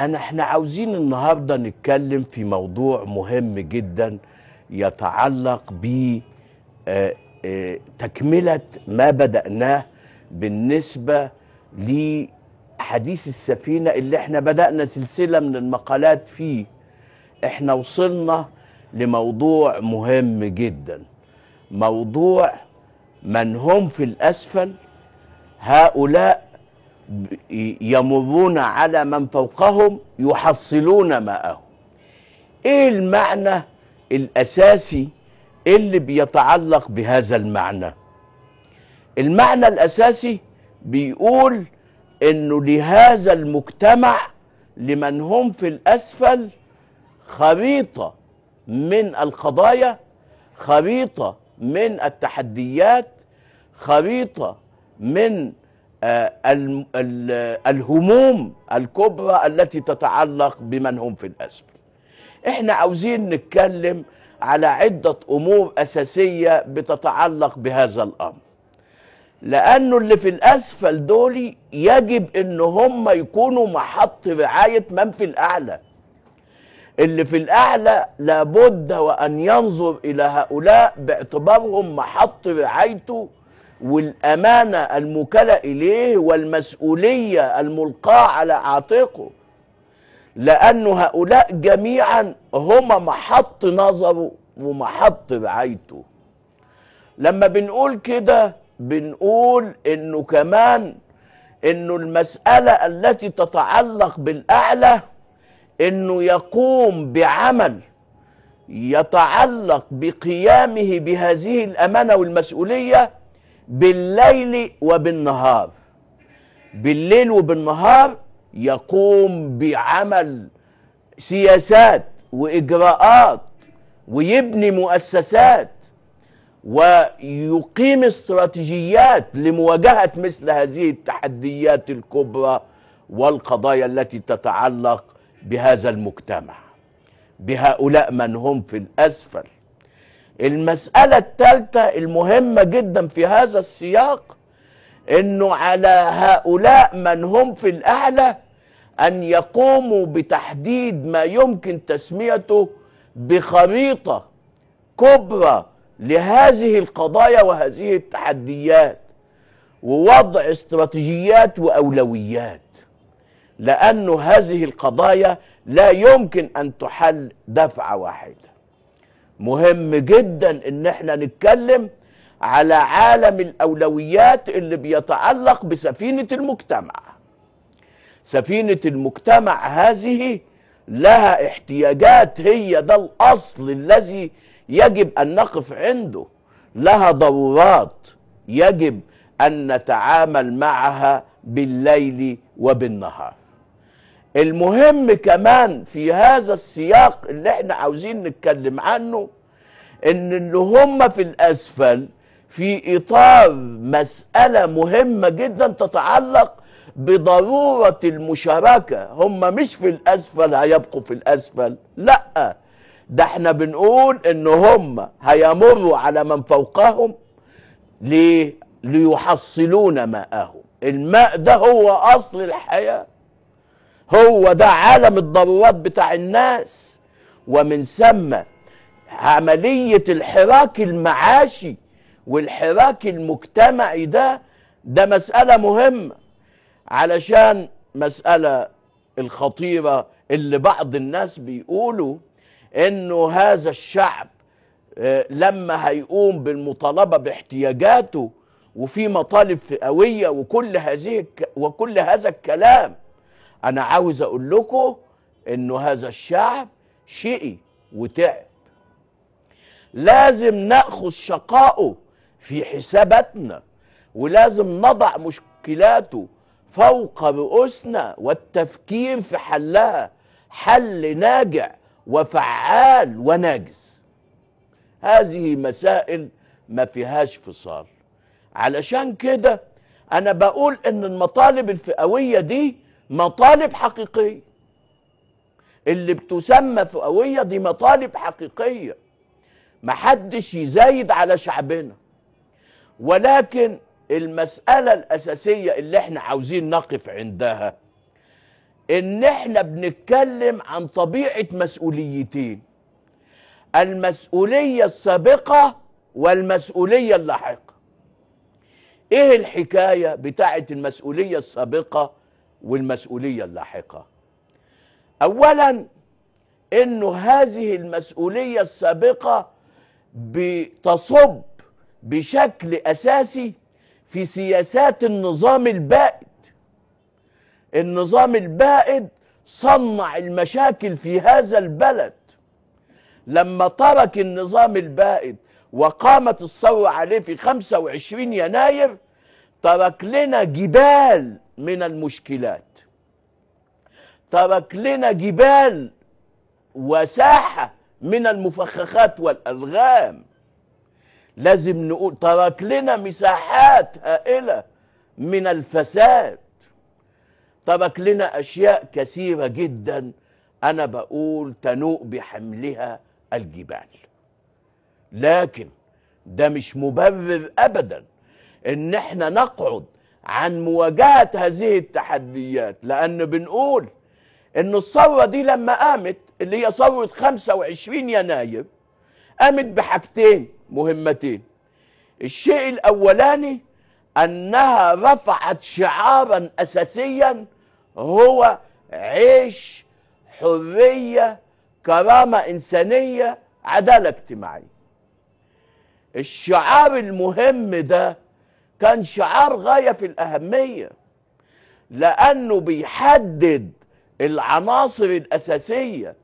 انا احنا عاوزين النهارده نتكلم في موضوع مهم جدا يتعلق ب آه، آه، تكمله ما بداناه بالنسبه لحديث السفينه اللي احنا بدانا سلسله من المقالات فيه احنا وصلنا لموضوع مهم جدا موضوع من هم في الاسفل هؤلاء يمرون على من فوقهم يحصلون ماءهم ايه المعنى الاساسي اللي بيتعلق بهذا المعنى المعنى الاساسي بيقول انه لهذا المجتمع لمن هم في الاسفل خريطه من القضايا خريطه من التحديات خريطه من آه، الهموم الكبرى التي تتعلق بمن هم في الأسفل احنا عاوزين نتكلم على عدة أمور أساسية بتتعلق بهذا الأمر لأنه اللي في الأسفل دول يجب إن هم يكونوا محط رعاية من في الأعلى اللي في الأعلى لابد وأن ينظر إلى هؤلاء باعتبارهم محط رعايته والأمانة الموكلة إليه والمسؤولية الملقاة على عاتقه لأن هؤلاء جميعا هما محط نظره ومحط رعايته لما بنقول كده بنقول انه كمان انه المسألة التي تتعلق بالأعلى انه يقوم بعمل يتعلق بقيامه بهذه الأمانة والمسؤولية بالليل وبالنهار بالليل وبالنهار يقوم بعمل سياسات وإجراءات ويبني مؤسسات ويقيم استراتيجيات لمواجهة مثل هذه التحديات الكبرى والقضايا التي تتعلق بهذا المجتمع بهؤلاء من هم في الأسفل المسألة الثالثة المهمة جدا في هذا السياق انه على هؤلاء من هم في الاعلى ان يقوموا بتحديد ما يمكن تسميته بخريطة كبرى لهذه القضايا وهذه التحديات ووضع استراتيجيات واولويات لانه هذه القضايا لا يمكن ان تحل دفعه واحده مهم جدا ان احنا نتكلم على عالم الاولويات اللي بيتعلق بسفينه المجتمع سفينه المجتمع هذه لها احتياجات هي ده الاصل الذي يجب ان نقف عنده لها ضرورات يجب ان نتعامل معها بالليل وبالنهار المهم كمان في هذا السياق اللي احنا عاوزين نتكلم عنه ان اللي هم في الاسفل في اطار مساله مهمه جدا تتعلق بضروره المشاركه هم مش في الاسفل هيبقوا في الاسفل لا ده احنا بنقول ان هم هيمروا على من فوقهم ليه ليحصلون ماءهم الماء ده هو اصل الحياه هو ده عالم الضرورات بتاع الناس ومن ثم عملية الحراك المعاشي والحراك المجتمعي ده ده مسألة مهمة علشان مسألة الخطيرة اللي بعض الناس بيقولوا انه هذا الشعب آه، لما هيقوم بالمطالبة باحتياجاته وفي مطالب فئوية وكل هذه وكل هذا الكلام انا عاوز اقول لكم انه هذا الشعب شقي وتعب لازم ناخذ شقائه في حساباتنا ولازم نضع مشكلاته فوق رؤوسنا والتفكير في حلها حل ناجع وفعال وناجز هذه مسائل ما فيهاش فصال علشان كده انا بقول ان المطالب الفئويه دي مطالب حقيقيه اللي بتسمى فئويه دي مطالب حقيقيه محدش يزايد على شعبنا ولكن المساله الاساسيه اللي احنا عاوزين نقف عندها ان احنا بنتكلم عن طبيعه مسؤوليتين المسؤوليه السابقه والمسؤوليه اللاحقه ايه الحكايه بتاعه المسؤوليه السابقه والمسؤولية اللاحقة أولا أنه هذه المسؤولية السابقة بتصب بشكل أساسي في سياسات النظام البائد النظام البائد صنع المشاكل في هذا البلد لما ترك النظام البائد وقامت الثورة عليه في 25 يناير ترك لنا جبال من المشكلات ترك لنا جبال وساحة من المفخخات والألغام لازم نقول ترك لنا مساحات هائلة من الفساد ترك لنا أشياء كثيرة جدا أنا بقول تنوء بحملها الجبال لكن ده مش مبرر أبدا إن إحنا نقعد عن مواجهة هذه التحديات لأن بنقول إن الثورة دي لما قامت اللي هي ثورة 25 يناير قامت بحاجتين مهمتين الشيء الأولاني أنها رفعت شعارا أساسيا هو عيش حرية كرامة إنسانية عدالة اجتماعية الشعار المهم ده كان شعار غايه في الاهميه لانه بيحدد العناصر الاساسيه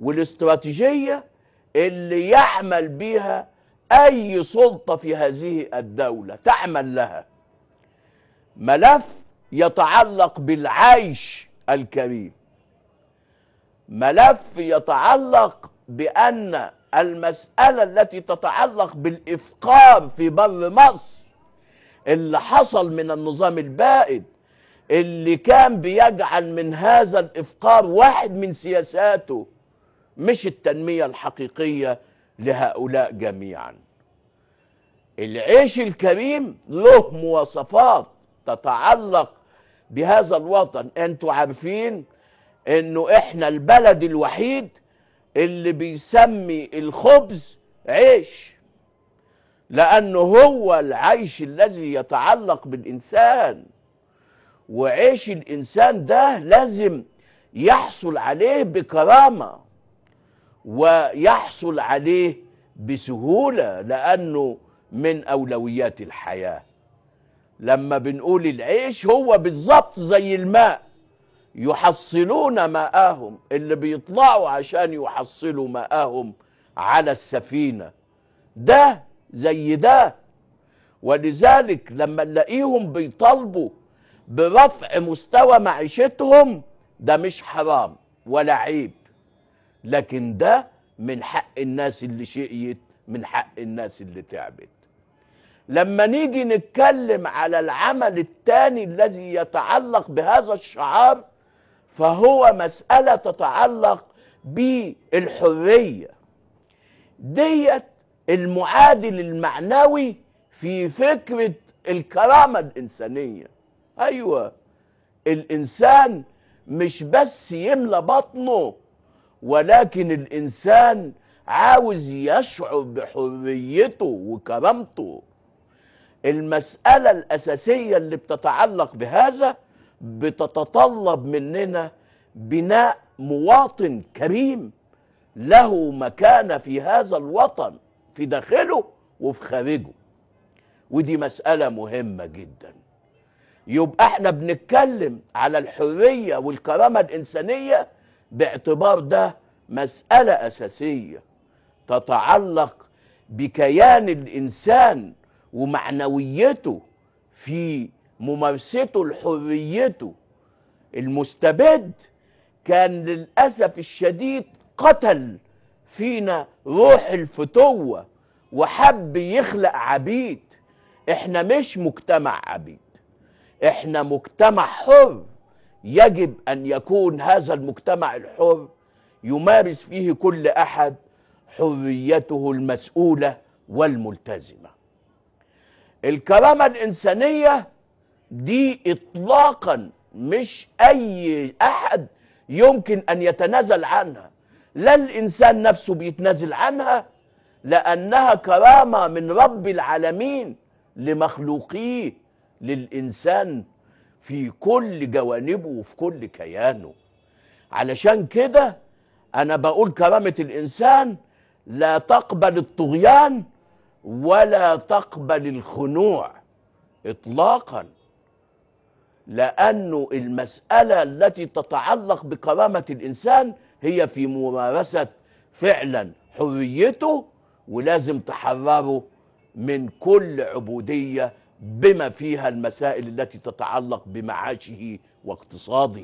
والاستراتيجيه اللي يعمل بيها اي سلطه في هذه الدوله تعمل لها ملف يتعلق بالعيش الكريم ملف يتعلق بان المساله التي تتعلق بالافقار في بر مصر اللي حصل من النظام البائد اللي كان بيجعل من هذا الافقار واحد من سياساته مش التنميه الحقيقيه لهؤلاء جميعا العيش الكريم له مواصفات تتعلق بهذا الوطن انتوا عارفين انه احنا البلد الوحيد اللي بيسمي الخبز عيش لأنه هو العيش الذي يتعلق بالإنسان وعيش الإنسان ده لازم يحصل عليه بكرامة ويحصل عليه بسهولة لأنه من أولويات الحياة لما بنقول العيش هو بالظبط زي الماء يحصلون ماءهم اللي بيطلعوا عشان يحصلوا ماءهم على السفينة ده زي ده ولذلك لما نلاقيهم بيطالبوا برفع مستوى معيشتهم ده مش حرام ولا عيب لكن ده من حق الناس اللي شقيت من حق الناس اللي تعبت لما نيجي نتكلم على العمل الثاني الذي يتعلق بهذا الشعار فهو مسألة تتعلق بالحرية ديت المعادل المعنوي في فكرة الكرامة الإنسانية أيوة الإنسان مش بس يملى بطنه ولكن الإنسان عاوز يشعر بحريته وكرامته المسألة الأساسية اللي بتتعلق بهذا بتتطلب مننا بناء مواطن كريم له مكانة في هذا الوطن في داخله وفي خارجه ودي مسألة مهمة جدا يبقى احنا بنتكلم على الحرية والكرامة الإنسانية باعتبار ده مسألة أساسية تتعلق بكيان الإنسان ومعنويته في ممارسته لحريته المستبد كان للأسف الشديد قتل فينا روح الفتوة وحب يخلق عبيد احنا مش مجتمع عبيد احنا مجتمع حر يجب ان يكون هذا المجتمع الحر يمارس فيه كل احد حريته المسؤوله والملتزمه الكرامه الانسانيه دي اطلاقا مش اي احد يمكن ان يتنازل عنها لا الانسان نفسه بيتنازل عنها لأنها كرامة من رب العالمين لمخلوقيه للإنسان في كل جوانبه وفي كل كيانه علشان كده أنا بقول كرامة الإنسان لا تقبل الطغيان ولا تقبل الخنوع إطلاقا لأنه المسألة التي تتعلق بكرامة الإنسان هي في ممارسة فعلا حريته ولازم تحرره من كل عبودية بما فيها المسائل التي تتعلق بمعاشه واقتصاده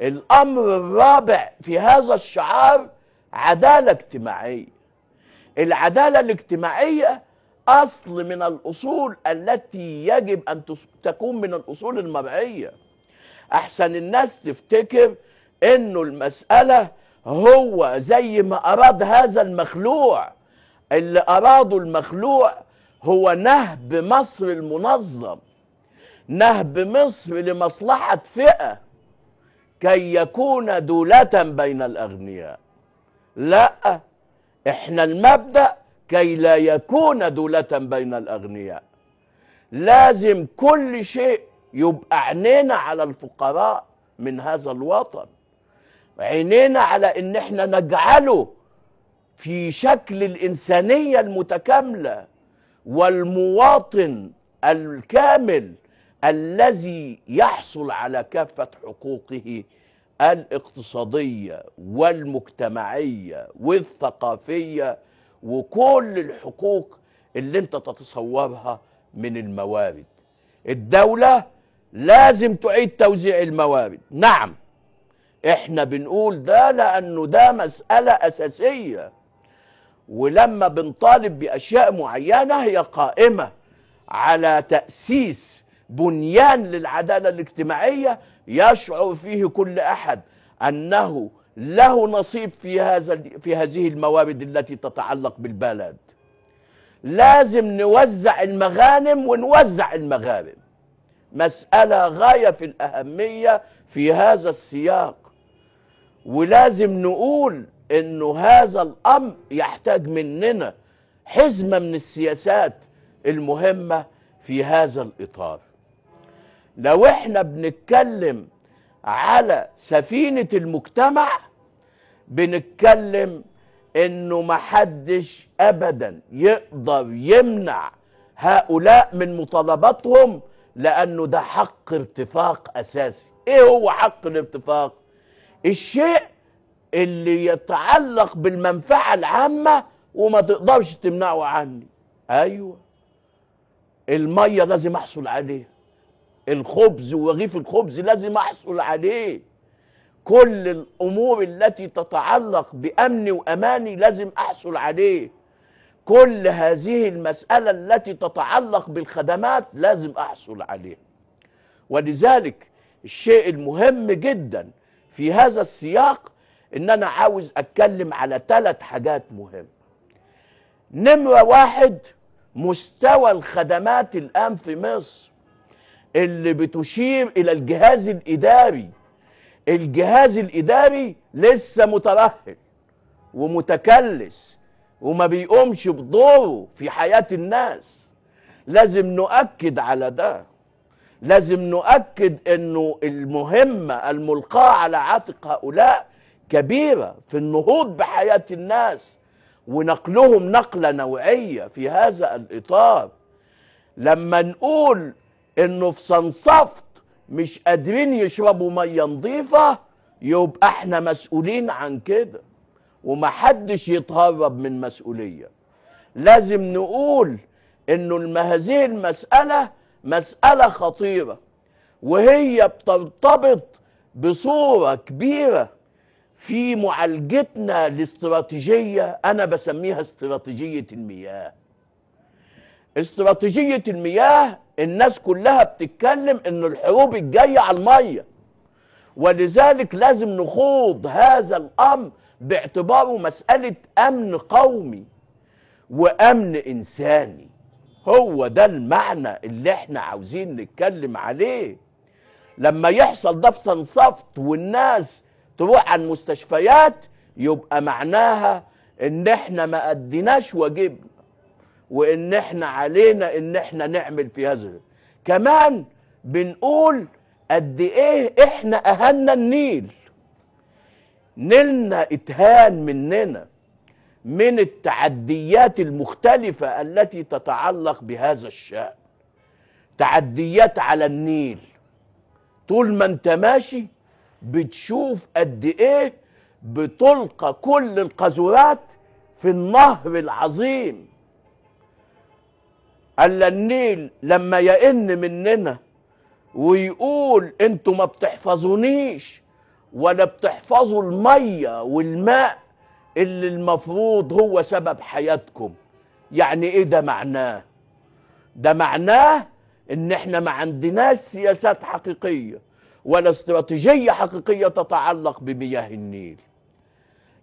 الأمر الرابع في هذا الشعار عدالة اجتماعية العدالة الاجتماعية أصل من الأصول التي يجب أن تكون من الأصول المرعية أحسن الناس تفتكر أنه المسألة هو زي ما أراد هذا المخلوع اللي أراده المخلوع هو نهب مصر المنظم نهب مصر لمصلحة فئة كي يكون دولة بين الأغنياء لا احنا المبدأ كي لا يكون دولة بين الأغنياء لازم كل شيء يبقى عينينا على الفقراء من هذا الوطن عينينا على ان احنا نجعله في شكل الانسانيه المتكامله والمواطن الكامل الذي يحصل على كافه حقوقه الاقتصاديه والمجتمعيه والثقافيه وكل الحقوق اللي انت تتصورها من الموارد الدوله لازم تعيد توزيع الموارد نعم احنا بنقول ده لانه ده مساله اساسيه ولما بنطالب باشياء معينه هي قائمه على تاسيس بنيان للعداله الاجتماعيه يشعر فيه كل احد انه له نصيب في هذا في هذه الموارد التي تتعلق بالبلد لازم نوزع المغانم ونوزع المغارم مساله غايه في الاهميه في هذا السياق ولازم نقول انه هذا الامر يحتاج مننا حزمه من السياسات المهمه في هذا الاطار لو احنا بنتكلم على سفينه المجتمع بنتكلم انه محدش ابدا يقدر يمنع هؤلاء من مطالباتهم لانه ده حق اتفاق اساسي ايه هو حق الاتفاق الشيء اللي يتعلق بالمنفعة العامة وما تقدرش تمنعه عني أيوة المية لازم أحصل عليها الخبز ورغيف الخبز لازم أحصل عليه كل الأمور التي تتعلق بأمني وأماني لازم أحصل عليه كل هذه المسألة التي تتعلق بالخدمات لازم أحصل عليها ولذلك الشيء المهم جداً في هذا السياق ان انا عاوز اتكلم على ثلاث حاجات مهمه نمره واحد مستوى الخدمات الان في مصر اللي بتشير الى الجهاز الاداري الجهاز الاداري لسه مترهل ومتكلس وما بيقومش بدوره في حياه الناس لازم نؤكد على ده لازم نؤكد انه المهمه الملقاه على عاتق هؤلاء كبيره في النهوض بحياه الناس ونقلهم نقله نوعيه في هذا الاطار لما نقول انه في صنصفت مش قادرين يشربوا ميه نظيفه يبقى احنا مسؤولين عن كده ومحدش يتهرب من مسؤوليه لازم نقول انه هذه المساله مسألة خطيرة وهي بترتبط بصورة كبيرة في معالجتنا لاستراتيجية أنا بسميها استراتيجية المياه استراتيجية المياه الناس كلها بتتكلم ان الحروب الجاية على المية ولذلك لازم نخوض هذا الأمر باعتباره مسألة أمن قومي وأمن إنساني هو ده المعنى اللي احنا عاوزين نتكلم عليه لما يحصل ده في سن والناس تروح على المستشفيات يبقى معناها ان احنا ما اديناش واجبنا وان احنا علينا ان احنا نعمل في هذا كمان بنقول قد ايه احنا اهنا النيل نيلنا اتهان مننا من التعديات المختلفة التي تتعلق بهذا الشأن تعديات على النيل طول ما انت ماشي بتشوف قد ايه بتلقى كل القذورات في النهر العظيم الا النيل لما يئن مننا ويقول انتوا ما بتحفظونيش ولا بتحفظوا الميه والماء اللي المفروض هو سبب حياتكم يعني ايه ده معناه ده معناه ان احنا ما عندناش سياسات حقيقيه ولا استراتيجيه حقيقيه تتعلق بمياه النيل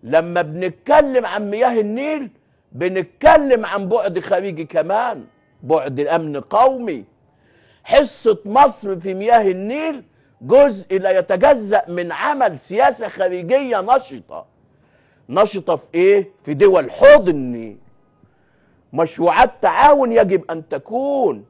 لما بنتكلم عن مياه النيل بنتكلم عن بعد خارجي كمان بعد الامن قومي حصه مصر في مياه النيل جزء لا يتجزا من عمل سياسه خارجيه نشطه نشطة في إيه؟ في دول حضن مشروعات تعاون يجب أن تكون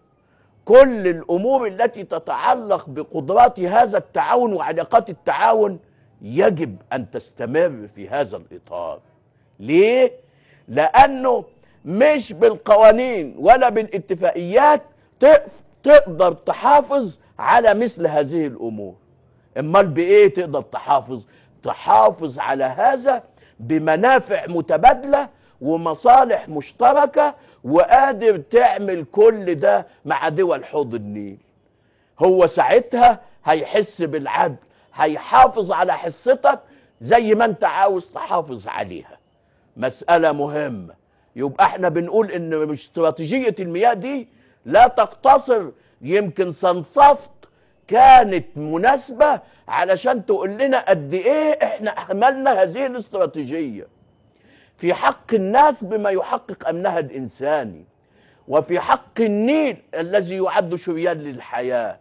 كل الأمور التي تتعلق بقدرات هذا التعاون وعلاقات التعاون يجب أن تستمر في هذا الإطار ليه؟ لأنه مش بالقوانين ولا بالاتفاقيات تقدر تحافظ على مثل هذه الأمور امال بايه تقدر تحافظ تحافظ على هذا بمنافع متبادله ومصالح مشتركه وقادر تعمل كل ده مع دول حوض النيل هو ساعتها هيحس بالعدل هيحافظ على حصتك زي ما انت عاوز تحافظ عليها مسألة مهمة يبقى احنا بنقول ان استراتيجية المياه دي لا تقتصر يمكن صنصفت كانت مناسبة علشان تقول لنا قد إيه إحنا أهملنا هذه الاستراتيجية في حق الناس بما يحقق أمنها الإنساني وفي حق النيل الذي يعد شريان للحياة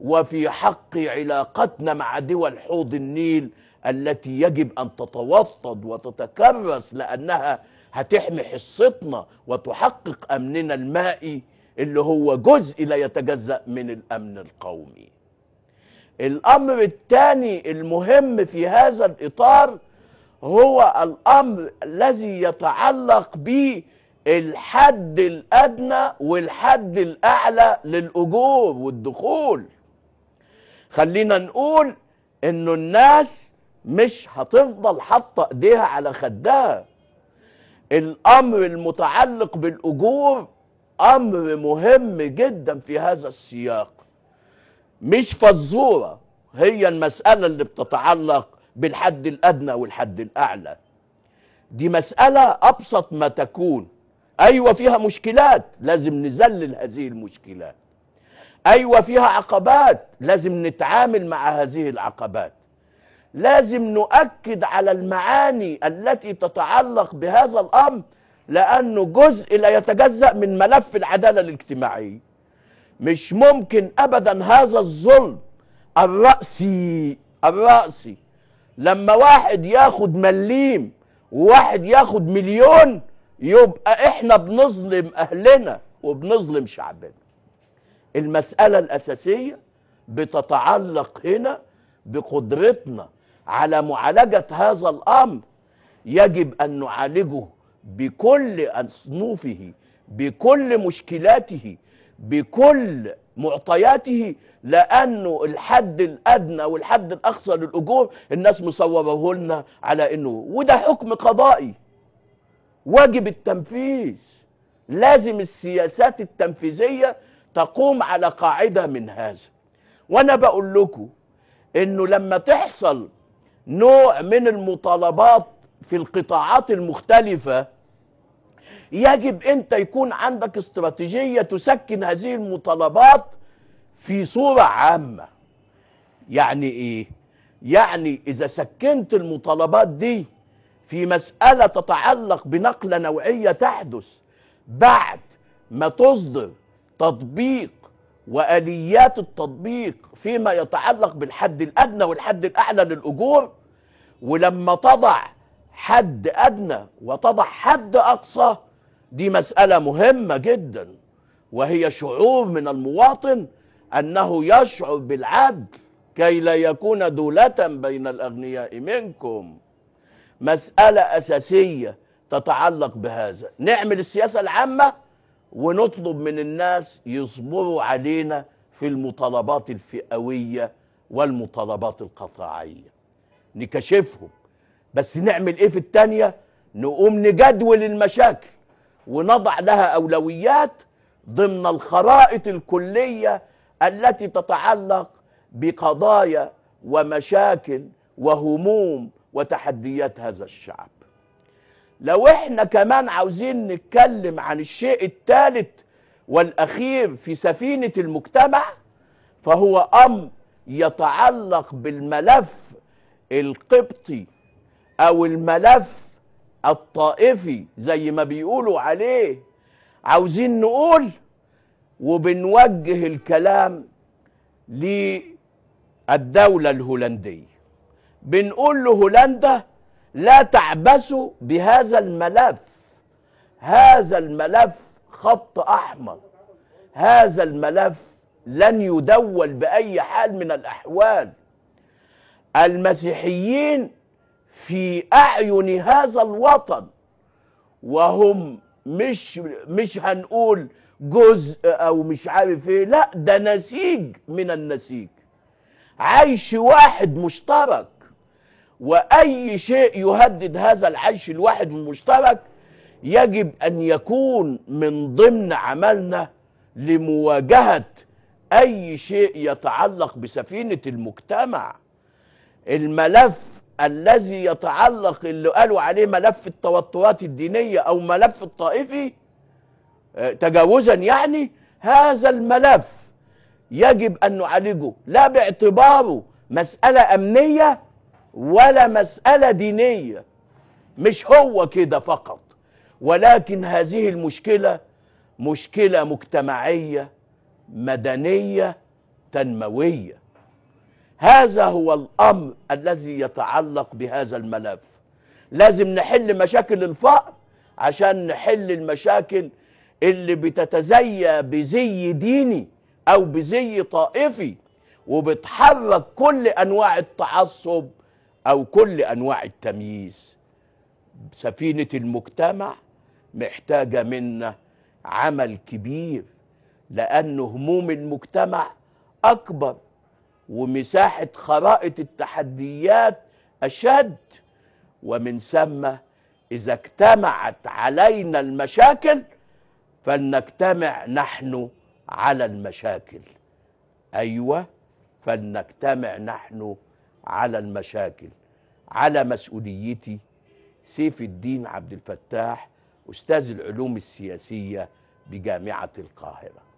وفي حق علاقتنا مع دول حوض النيل التي يجب أن تتوطد وتتكرس لأنها هتحمي حصتنا وتحقق أمننا المائي اللي هو جزء لا يتجزأ من الأمن القومي الامر الثاني المهم في هذا الاطار هو الامر الذي يتعلق بالحد الادنى والحد الاعلى للاجور والدخول خلينا نقول انه الناس مش هتفضل حاطه ايديها على خدها الامر المتعلق بالاجور امر مهم جدا في هذا السياق مش فزوره هي المساله اللي بتتعلق بالحد الادنى والحد الاعلى دي مساله ابسط ما تكون ايوه فيها مشكلات لازم نذلل هذه المشكلات ايوه فيها عقبات لازم نتعامل مع هذه العقبات لازم نؤكد على المعاني التي تتعلق بهذا الامر لانه جزء لا يتجزا من ملف العداله الاجتماعيه مش ممكن ابدا هذا الظلم الرأسي الرأسي لما واحد ياخد مليم وواحد ياخد مليون يبقى احنا بنظلم اهلنا وبنظلم شعبنا المسألة الأساسية بتتعلق هنا بقدرتنا على معالجة هذا الأمر يجب أن نعالجه بكل أصنوفه بكل مشكلاته بكل معطياته لانه الحد الادنى والحد الاقصى للاجور الناس مصوبه لنا على انه وده حكم قضائي واجب التنفيذ لازم السياسات التنفيذيه تقوم على قاعده من هذا وانا بقول لكم انه لما تحصل نوع من المطالبات في القطاعات المختلفه يجب انت يكون عندك استراتيجيه تسكن هذه المطالبات في صوره عامه يعني ايه يعني اذا سكنت المطالبات دي في مساله تتعلق بنقله نوعيه تحدث بعد ما تصدر تطبيق واليات التطبيق فيما يتعلق بالحد الادنى والحد الاعلى للاجور ولما تضع حد أدنى وتضع حد أقصى دي مسألة مهمة جدا وهي شعور من المواطن أنه يشعر بالعدل كي لا يكون دولة بين الأغنياء منكم مسألة أساسية تتعلق بهذا نعمل السياسة العامة ونطلب من الناس يصبروا علينا في المطالبات الفئوية والمطالبات القطاعية نكشفهم بس نعمل ايه في التانية نقوم نجدول المشاكل ونضع لها اولويات ضمن الخرائط الكليه التي تتعلق بقضايا ومشاكل وهموم وتحديات هذا الشعب لو احنا كمان عاوزين نتكلم عن الشيء الثالث والاخير في سفينه المجتمع فهو امر يتعلق بالملف القبطي او الملف الطائفي زي ما بيقولوا عليه عاوزين نقول وبنوجه الكلام للدولة الهولندية بنقول لهولندا لا تعبثوا بهذا الملف هذا الملف خط أحمر هذا الملف لن يدول بأي حال من الأحوال المسيحيين في اعين هذا الوطن وهم مش مش هنقول جزء او مش عارف ايه لا ده نسيج من النسيج عيش واحد مشترك واي شيء يهدد هذا العيش الواحد المشترك يجب ان يكون من ضمن عملنا لمواجهه اي شيء يتعلق بسفينه المجتمع الملف الذي يتعلق اللي قالوا عليه ملف التوترات الدينية أو ملف الطائفي آه، تجاوزا يعني هذا الملف يجب أن نعالجه لا باعتباره مسألة أمنية ولا مسألة دينية مش هو كده فقط ولكن هذه المشكلة مشكلة مجتمعية مدنية تنموية هذا هو الأمر الذي يتعلق بهذا الملف لازم نحل مشاكل الفقر عشان نحل المشاكل اللي بتتزيى بزي ديني أو بزي طائفي وبتحرك كل أنواع التعصب أو كل أنواع التمييز سفينة المجتمع محتاجة منا عمل كبير لأن هموم المجتمع أكبر ومساحة خرائط التحديات أشد ومن ثم إذا اجتمعت علينا المشاكل فلنجتمع نحن على المشاكل أيوة فلنجتمع نحن على المشاكل على مسؤوليتي سيف الدين عبد الفتاح أستاذ العلوم السياسية بجامعة القاهرة